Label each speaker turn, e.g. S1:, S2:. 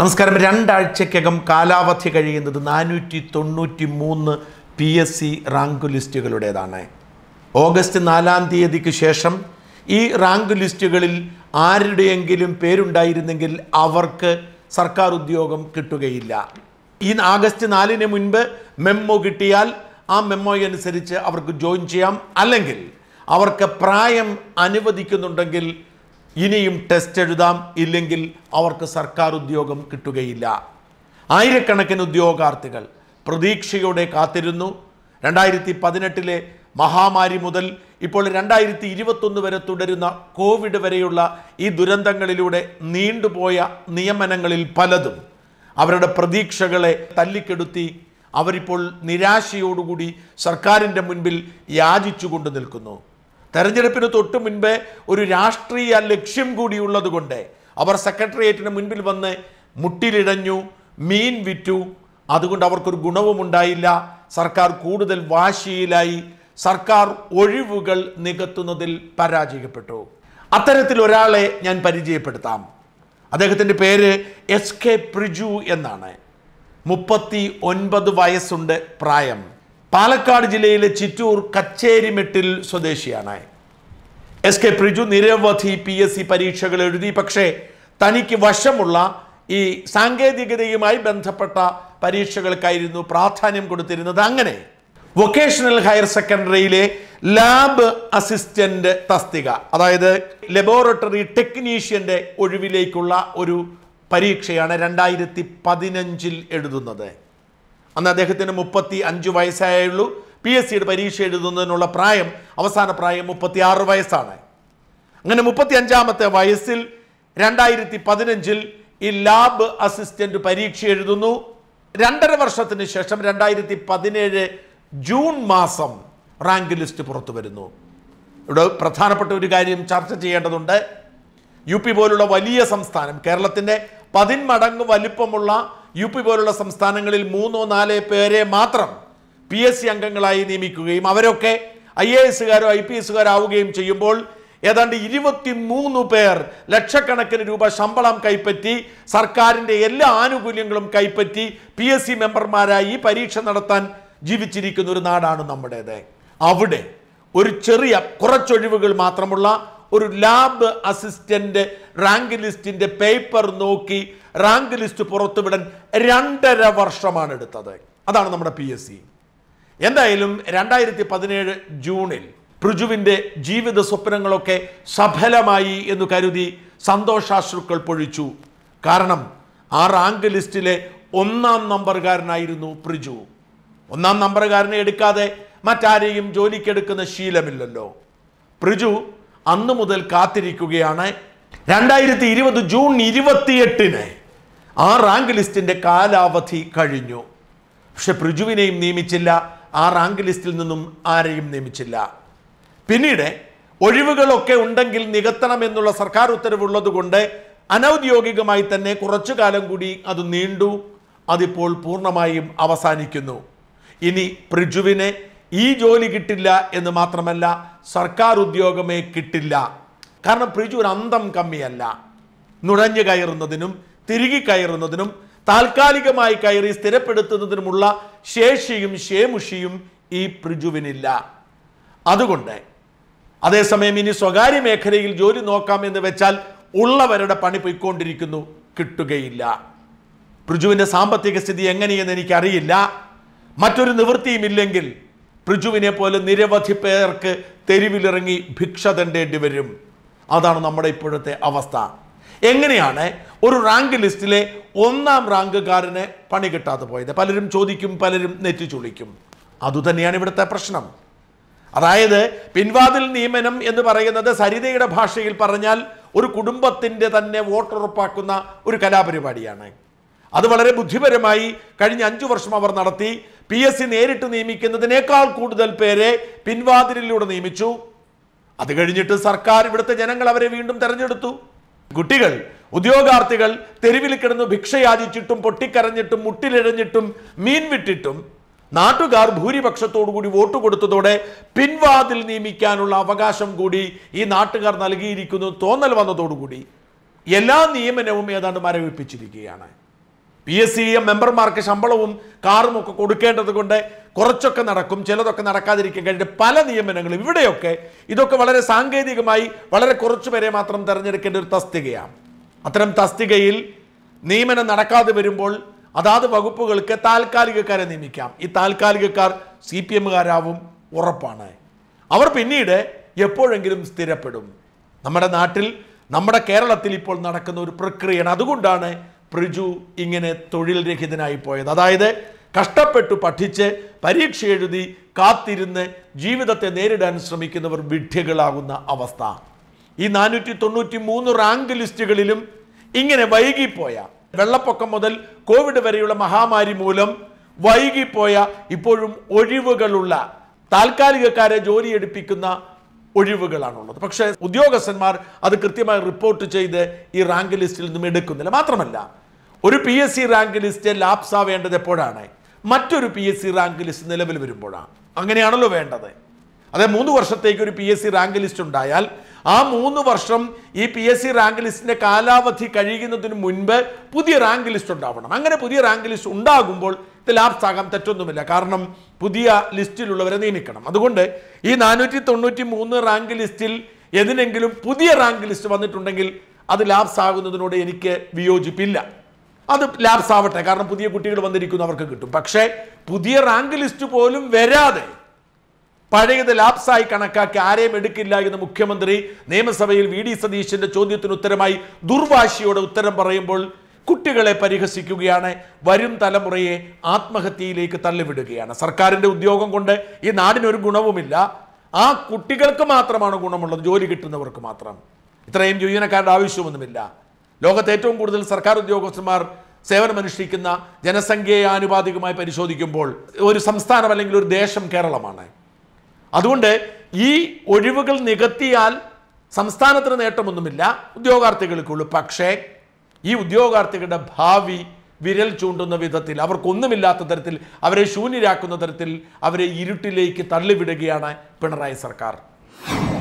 S1: നമസ്കാരം രണ്ടാഴ്ചയ്ക്കകം കാലാവധി കഴിയുന്നത് നാനൂറ്റി തൊണ്ണൂറ്റി മൂന്ന് പി എസ് സി റാങ്ക് ലിസ്റ്റുകളുടേതാണ് ഓഗസ്റ്റ് നാലാം തീയതിക്ക് ശേഷം ഈ റാങ്ക് ലിസ്റ്റുകളിൽ ആരുടെയെങ്കിലും പേരുണ്ടായിരുന്നെങ്കിൽ അവർക്ക് സർക്കാർ ഉദ്യോഗം കിട്ടുകയില്ല ഈ ആഗസ്റ്റ് നാലിന് മുൻപ് മെമ്മോ കിട്ടിയാൽ ആ മെമ്മോ അനുസരിച്ച് അവർക്ക് ജോയിൻ ചെയ്യാം അല്ലെങ്കിൽ അവർക്ക് പ്രായം അനുവദിക്കുന്നുണ്ടെങ്കിൽ ഇനിയും ടെസ്റ്റ് എഴുതാം ഇല്ലെങ്കിൽ അവർക്ക് സർക്കാർ ഉദ്യോഗം കിട്ടുകയില്ല ആയിരക്കണക്കിന് ഉദ്യോഗാർത്ഥികൾ പ്രതീക്ഷയോടെ കാത്തിരുന്നു രണ്ടായിരത്തി പതിനെട്ടിലെ മഹാമാരി മുതൽ ഇപ്പോൾ രണ്ടായിരത്തി ഇരുപത്തൊന്ന് വരെ തുടരുന്ന കോവിഡ് വരെയുള്ള ഈ ദുരന്തങ്ങളിലൂടെ നീണ്ടുപോയ നിയമനങ്ങളിൽ പലതും അവരുടെ പ്രതീക്ഷകളെ തല്ലിക്കെടുത്തി അവരിപ്പോൾ നിരാശയോടുകൂടി സർക്കാരിൻ്റെ മുൻപിൽ യാചിച്ചുകൊണ്ട് നിൽക്കുന്നു തെരഞ്ഞെടുപ്പിന് തൊട്ട് മുൻപേ ഒരു രാഷ്ട്രീയ ലക്ഷ്യം കൂടിയുള്ളതുകൊണ്ട് അവർ സെക്രട്ടേറിയറ്റിന് മുൻപിൽ വന്ന് മുട്ടിലിഴഞ്ഞു മീൻ വിറ്റു അതുകൊണ്ട് അവർക്കൊരു ഗുണവും ഉണ്ടായില്ല സർക്കാർ കൂടുതൽ വാശിയിലായി സർക്കാർ ഒഴിവുകൾ നികത്തുന്നതിൽ പരാജയപ്പെട്ടു അത്തരത്തിൽ ഒരാളെ ഞാൻ പരിചയപ്പെടുത്താം അദ്ദേഹത്തിൻ്റെ പേര് എസ് കെ പ്രിജു എന്നാണ് മുപ്പത്തി ഒൻപത് വയസ്സുണ്ട് പ്രായം പാലക്കാട് ജില്ലയിലെ ചിറ്റൂർ കച്ചേരിമെട്ടിൽ സ്വദേശിയാണ് എസ് കെ പ്രിജു നിരവധി പി എസ് സി പരീക്ഷകൾ എഴുതി പക്ഷേ തനിക്ക് വശമുള്ള ഈ സാങ്കേതികതയുമായി ബന്ധപ്പെട്ട പരീക്ഷകൾക്കായിരുന്നു പ്രാധാന്യം കൊടുത്തിരുന്നത് അങ്ങനെ വൊക്കേഷണൽ ഹയർ സെക്കൻഡറിയിലെ ലാബ് അസിസ്റ്റന്റ് തസ്തിക അതായത് ലബോറട്ടറി ടെക്നീഷ്യന്റെ ഒഴിവിലേക്കുള്ള ഒരു പരീക്ഷയാണ് രണ്ടായിരത്തി പതിനഞ്ചിൽ എഴുതുന്നത് അന്ന് അദ്ദേഹത്തിന് മുപ്പത്തി അഞ്ച് വയസ്സായുള്ളൂ പി എസ് സിയുടെ പരീക്ഷ എഴുതുന്നതിനുള്ള പ്രായം അവസാന പ്രായം മുപ്പത്തിയാറ് വയസ്സാണ് അങ്ങനെ മുപ്പത്തി അഞ്ചാമത്തെ വയസ്സിൽ രണ്ടായിരത്തി പതിനഞ്ചിൽ ഈ ലാബ് അസിസ്റ്റന്റ് പരീക്ഷ എഴുതുന്നു രണ്ടര വർഷത്തിന് ശേഷം രണ്ടായിരത്തി പതിനേഴ് ജൂൺ മാസം റാങ്ക് ലിസ്റ്റ് പുറത്തു വരുന്നു ഇവിടെ പ്രധാനപ്പെട്ട ഒരു കാര്യം ചർച്ച ചെയ്യേണ്ടതുണ്ട് യു പി പോലുള്ള വലിയ സംസ്ഥാനം കേരളത്തിൻ്റെ പതിന്മടങ്ങ് വലിപ്പമുള്ള യു പി പോലുള്ള സംസ്ഥാനങ്ങളിൽ മൂന്നോ നാലോ പേരെ മാത്രം പി എസ് സി അംഗങ്ങളായി നിയമിക്കുകയും അവരൊക്കെ ഐ എ എസുകാരോ ഐ പി എസുകാരോ ആവുകയും ചെയ്യുമ്പോൾ ഏതാണ്ട് മൂന്ന് പേർ ലക്ഷക്കണക്കിന് രൂപ ശമ്പളം കൈപ്പറ്റി സർക്കാരിൻ്റെ എല്ലാ ആനുകൂല്യങ്ങളും കൈപ്പറ്റി പി എസ് സി മെമ്പർമാരായി പരീക്ഷ നടത്താൻ ജീവിച്ചിരിക്കുന്ന ഒരു നാടാണ് നമ്മുടേത് അവിടെ ഒരു ചെറിയ കുറച്ചൊഴിവുകൾ മാത്രമുള്ള ഒരു ലാബ് അസിസ്റ്റൻ്റ് റാങ്ക് ലിസ്റ്റിൻ്റെ പേപ്പർ നോക്കി റാങ്ക് ലിസ്റ്റ് പുറത്തുവിടാൻ രണ്ടര വർഷമാണ് എടുത്തത് അതാണ് നമ്മുടെ പി എസ് സി എന്തായാലും രണ്ടായിരത്തി പതിനേഴ് ജൂണിൽ പൃജുവിൻ്റെ ജീവിത സ്വപ്നങ്ങളൊക്കെ സഫലമായി എന്ന് കരുതി സന്തോഷാശ്രുക്കൾ പൊഴിച്ചു കാരണം ആ റാങ്ക് ലിസ്റ്റിലെ ഒന്നാം നമ്പറുകാരനായിരുന്നു പൃജു ഒന്നാം നമ്പറുകാരനെ എടുക്കാതെ മറ്റാരെയും ജോലിക്കെടുക്കുന്ന ശീലമില്ലല്ലോ പൃജു അന്നു മുതൽ കാത്തിരിക്കുകയാണ് രണ്ടായിരത്തി ഇരുപത് ജൂൺ ഇരുപത്തിയെട്ടിന് ആ റാങ്ക് ലിസ്റ്റിൻ്റെ കാലാവധി കഴിഞ്ഞു പക്ഷെ പൃജുവിനെയും നിയമിച്ചില്ല ആ റാങ്ക് ലിസ്റ്റിൽ നിന്നും ആരെയും നിയമിച്ചില്ല പിന്നീട് ഒഴിവുകളൊക്കെ ഉണ്ടെങ്കിൽ നികത്തണമെന്നുള്ള സർക്കാർ ഉത്തരവുള്ളതുകൊണ്ട് അനൗദ്യോഗികമായി തന്നെ കുറച്ചു കാലം കൂടി അത് നീണ്ടു അതിപ്പോൾ പൂർണ്ണമായും അവസാനിക്കുന്നു ഇനി പ്രിജുവിനെ ഈ ജോലി കിട്ടില്ല എന്ന് മാത്രമല്ല സർക്കാർ ഉദ്യോഗമേ കിട്ടില്ല കാരണം പ്രിജു ഒരു അന്തം കമ്മിയല്ല നുഴഞ്ഞു കയറുന്നതിനും തിരികെ കയറുന്നതിനും താൽക്കാലികമായി കയറി സ്ഥിരപ്പെടുത്തുന്നതിനുമുള്ള ശേഷിയും ശേമുഷിയും ഈ പ്രിജുവിനില്ല അതുകൊണ്ട് അതേസമയം ഇനി സ്വകാര്യ മേഖലയിൽ ജോലി നോക്കാം എന്ന് വെച്ചാൽ ഉള്ളവരുടെ പണി പൊയ്ക്കൊണ്ടിരിക്കുന്നു കിട്ടുകയില്ല പ്രിജുവിൻ്റെ സാമ്പത്തിക സ്ഥിതി എങ്ങനെയെന്ന് എനിക്കറിയില്ല മറ്റൊരു ഇല്ലെങ്കിൽ പ്രിജുവിനെ പോലെ നിരവധി പേർക്ക് തെരുവിലിറങ്ങി ഭിക്ഷ തണ്ടേണ്ടി വരും അതാണ് നമ്മുടെ ഇപ്പോഴത്തെ അവസ്ഥ എങ്ങനെയാണ് ഒരു റാങ്ക് ലിസ്റ്റിലെ ഒന്നാം റാങ്കുകാരന് പണി കിട്ടാതെ പോയത് പലരും ചോദിക്കും പലരും നെറ്റി ചുളിക്കും അതുതന്നെയാണ് ഇവിടുത്തെ പ്രശ്നം അതായത് പിൻവാതിൽ നിയമനം എന്ന് പറയുന്നത് സരിതയുടെ ഭാഷയിൽ പറഞ്ഞാൽ ഒരു കുടുംബത്തിൻ്റെ തന്നെ വോട്ടുറപ്പാക്കുന്ന ഒരു കലാപരിപാടിയാണ് അത് വളരെ ബുദ്ധിപരമായി കഴിഞ്ഞ അഞ്ചു വർഷം അവർ നടത്തി പി എസ് സി നേരിട്ട് നിയമിക്കുന്നതിനേക്കാൾ കൂടുതൽ പേരെ പിൻവാതിലിലൂടെ നിയമിച്ചു അത് കഴിഞ്ഞിട്ട് സർക്കാർ ഇവിടുത്തെ ജനങ്ങൾ അവരെ വീണ്ടും തെരഞ്ഞെടുത്തു കുട്ടികൾ ഉദ്യോഗാർത്ഥികൾ തെരുവിൽ കിടന്നു ഭിക്ഷയാചിച്ചിട്ടും പൊട്ടിക്കരഞ്ഞിട്ടും മുട്ടിലിഴഞ്ഞിട്ടും മീൻ വിട്ടിട്ടും നാട്ടുകാർ ഭൂരിപക്ഷത്തോടുകൂടി വോട്ട് കൊടുത്തതോടെ പിൻവാതിൽ നിയമിക്കാനുള്ള അവകാശം കൂടി ഈ നാട്ടുകാർ നൽകിയിരിക്കുന്നു തോന്നൽ വന്നതോടുകൂടി എല്ലാ നിയമനവും ഏതാണ്ട് മരവിപ്പിച്ചിരിക്കുകയാണ് പി എസ് സി e മെമ്പർമാർക്ക് ശമ്പളവും കാറും ഒക്കെ കൊടുക്കേണ്ടത് കൊണ്ട് കുറച്ചൊക്കെ നടക്കും ചിലതൊക്കെ നടക്കാതിരിക്കും കഴിഞ്ഞ പല നിയമനങ്ങളും ഇവിടെയൊക്കെ ഇതൊക്കെ വളരെ സാങ്കേതികമായി വളരെ കുറച്ചു പേരെ മാത്രം തിരഞ്ഞെടുക്കേണ്ട ഒരു തസ്തികയാണ് അത്തരം തസ്തികയിൽ നിയമനം നടക്കാതെ വരുമ്പോൾ അതാത് വകുപ്പുകൾക്ക് താൽക്കാലികക്കാരെ നിയമിക്കാം ഈ താൽക്കാലികക്കാർ സി പി എമ്മുകാരാവും ഉറപ്പാണ് അവർ പിന്നീട് എപ്പോഴെങ്കിലും സ്ഥിരപ്പെടും നമ്മുടെ നാട്ടിൽ നമ്മുടെ കേരളത്തിൽ ഇപ്പോൾ നടക്കുന്ന ഒരു പ്രക്രിയയാണ് അതുകൊണ്ടാണ് പ്രിജു ഇങ്ങനെ തൊഴിൽ രഹിതനായി പോയത് അതായത് കഷ്ടപ്പെട്ടു പഠിച്ച് പരീക്ഷ എഴുതി കാത്തിരുന്ന് ജീവിതത്തെ നേരിടാൻ ശ്രമിക്കുന്നവർ വിഡ്ഢികളാകുന്ന അവസ്ഥ ഈ നാനൂറ്റി തൊണ്ണൂറ്റി മൂന്ന് റാങ്ക് ലിസ്റ്റുകളിലും ഇങ്ങനെ വൈകിപ്പോയ വെള്ളപ്പൊക്കം മുതൽ കോവിഡ് വരെയുള്ള മഹാമാരി മൂലം വൈകിപ്പോയ ഇപ്പോഴും ഒഴിവുകളുള്ള താൽക്കാലികക്കാരെ ജോലിയെടുപ്പിക്കുന്ന ഒഴിവുകളാണുള്ളത് പക്ഷേ ഉദ്യോഗസ്ഥന്മാർ അത് കൃത്യമായി റിപ്പോർട്ട് ചെയ്ത് ഈ റാങ്ക് ലിസ്റ്റിൽ നിന്നും എടുക്കുന്നില്ല മാത്രമല്ല ഒരു P S C rank list ലാപ്സാവേണ്ടത് എപ്പോഴാണ് മറ്റൊരു P S C rank list നിലവിൽ വരുമ്പോഴാണ് അങ്ങനെയാണല്ലോ വേണ്ടത് അതെ മൂന്ന് വർഷത്തേക്ക് ഒരു P S C rank list ഉണ്ടായാൽ ആ മൂന്ന് വർഷം ഈ പി എസ് സി റാങ്ക് ലിസ്റ്റിന്റെ കാലാവധി കഴിയുന്നതിന് മുൻപ് പുതിയ റാങ്ക് ലിസ്റ്റ് ഉണ്ടാവണം അങ്ങനെ പുതിയ റാങ്ക് ലിസ്റ്റ് ഉണ്ടാകുമ്പോൾ ഇത് ആകാൻ തെറ്റൊന്നുമില്ല കാരണം പുതിയ ലിസ്റ്റിലുള്ളവരെ നിയമിക്കണം അതുകൊണ്ട് ഈ നാനൂറ്റി തൊണ്ണൂറ്റി മൂന്ന് റാങ്ക് ലിസ്റ്റിൽ എതിനെങ്കിലും പുതിയ റാങ്ക് ലിസ്റ്റ് വന്നിട്ടുണ്ടെങ്കിൽ അത് ലാപ്സാകുന്നതിനോട് എനിക്ക് വിയോജിപ്പില്ല അത് ലാപ്സ് ആവട്ടെ കാരണം പുതിയ കുട്ടികൾ വന്നിരിക്കുന്നു അവർക്ക് കിട്ടും പക്ഷേ പുതിയ റാങ്ക് ലിസ്റ്റ് പോലും വരാതെ പഴയത് ലാപ്സായി കണക്കാക്കി ആരെയും എടുക്കില്ല എന്ന് മുഖ്യമന്ത്രി നിയമസഭയിൽ വി ഡി സതീശന്റെ ചോദ്യത്തിന് ഉത്തരമായി ദുർവാശിയോടെ ഉത്തരം പറയുമ്പോൾ കുട്ടികളെ പരിഹസിക്കുകയാണ് വരും തലമുറയെ ആത്മഹത്യയിലേക്ക് തള്ളിവിടുകയാണ് സർക്കാരിൻ്റെ ഉദ്യോഗം കൊണ്ട് ഈ നാടിനൊരു ഗുണവുമില്ല ആ കുട്ടികൾക്ക് മാത്രമാണ് ഗുണമുള്ളത് ജോലി കിട്ടുന്നവർക്ക് മാത്രം ഇത്രയും ജീവനക്കാരുടെ ആവശ്യമൊന്നുമില്ല ലോകത്ത് ഏറ്റവും കൂടുതൽ സർക്കാർ ഉദ്യോഗസ്ഥന്മാർ സേവനമനുഷ്ഠിക്കുന്ന ജനസംഖ്യയെ ആനുപാതികമായി പരിശോധിക്കുമ്പോൾ ഒരു സംസ്ഥാനം അല്ലെങ്കിൽ ഒരു ദേശം കേരളമാണ് അതുകൊണ്ട് ഈ ഒഴിവുകൾ നികത്തിയാൽ സംസ്ഥാനത്തിന് നേട്ടമൊന്നുമില്ല ഉദ്യോഗാർത്ഥികൾക്കുള്ളൂ പക്ഷേ ഈ ഉദ്യോഗാർത്ഥികളുടെ ഭാവി വിരൽ ചൂണ്ടുന്ന വിധത്തിൽ അവർക്കൊന്നുമില്ലാത്ത തരത്തിൽ അവരെ ശൂന്യരാക്കുന്ന തരത്തിൽ അവരെ ഇരുട്ടിലേക്ക് തള്ളിവിടുകയാണ് പിണറായി സർക്കാർ